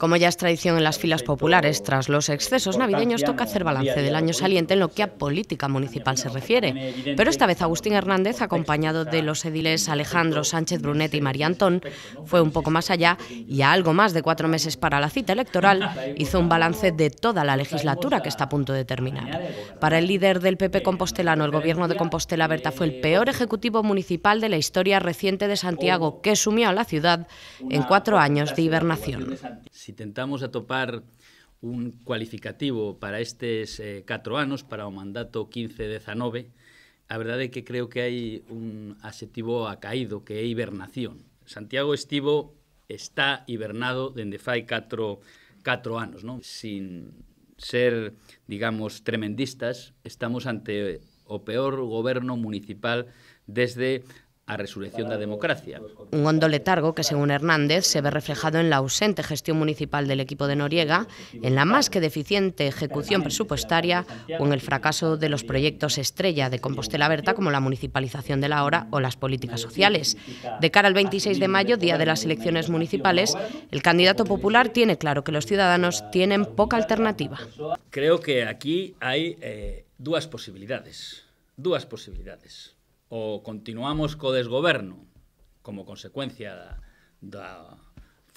Como ya es tradición en las filas populares, tras los excesos navideños toca hacer balance del año saliente en lo que a política municipal se refiere. Pero esta vez Agustín Hernández, acompañado de los ediles Alejandro Sánchez Brunet y María Antón, fue un poco más allá y a algo más de cuatro meses para la cita electoral hizo un balance de toda la legislatura que está a punto de terminar. Para el líder del PP compostelano, el gobierno de Compostela Berta fue el peor ejecutivo municipal de la historia reciente de Santiago, que sumió a la ciudad en cuatro años de hibernación. si tentamos atopar un cualificativo para estes eh, 4 anos, para o mandato 15-19, a verdade é que creo que hai un adxetivo acaído, que é hibernación. Santiago estivo está hibernado dende fai 4, 4 anos, non? Sin ser, digamos, tremendistas, estamos ante o peor goberno municipal desde a resurrección la democracia. Un hondo letargo que, según Hernández, se ve reflejado en la ausente gestión municipal del equipo de Noriega, en la más que deficiente ejecución presupuestaria o en el fracaso de los proyectos estrella de Compostela Berta como la municipalización de la hora o las políticas sociales. De cara al 26 de mayo, día de las elecciones municipales, el candidato popular tiene claro que los ciudadanos tienen poca alternativa. Creo que aquí hay eh, dos posibilidades. Dos posibilidades. ou continuamos co desgoberno como consecuencia da, da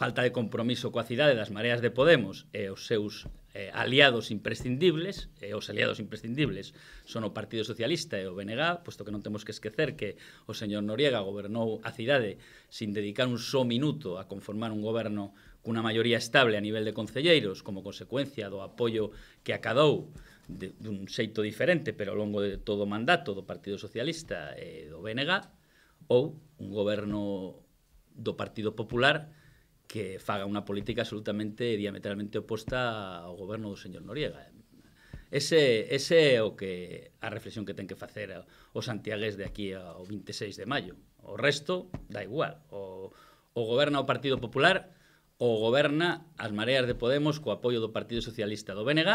falta de compromiso coa cidade das mareas de Podemos e os seus eh, aliados imprescindibles, e os aliados imprescindibles son o Partido Socialista e o BNG, posto que non temos que esquecer que o señor Noriega gobernou a cidade sin dedicar un só minuto a conformar un goberno cunha maioría estable a nivel de concelleiros como consecuencia do apoio que acadou de, dun xeito diferente, pero ao longo de todo o mandato do Partido Socialista e do BNG, ou un goberno do Partido Popular que faga unha política absolutamente diametralmente oposta ao goberno do señor Noriega. Ese, ese é o que a reflexión que ten que facer o santiagués de aquí ao 26 de maio. O resto dá igual. O, o goberna o Partido Popular o goberna as mareas de Podemos co apoio do Partido Socialista do BNG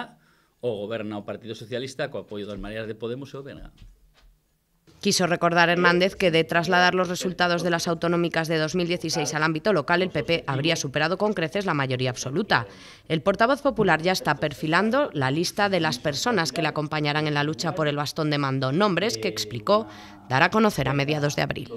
o goberna o Partido Socialista con apoyo las mareas de Podemos e o Venga. Quiso recordar Hernández que de trasladar los resultados de las autonómicas de 2016 al ámbito local, el PP habría superado con creces la mayoría absoluta. El portavoz popular ya está perfilando la lista de las personas que le acompañarán en la lucha por el bastón de mando, nombres que explicó dará a conocer a mediados de abril.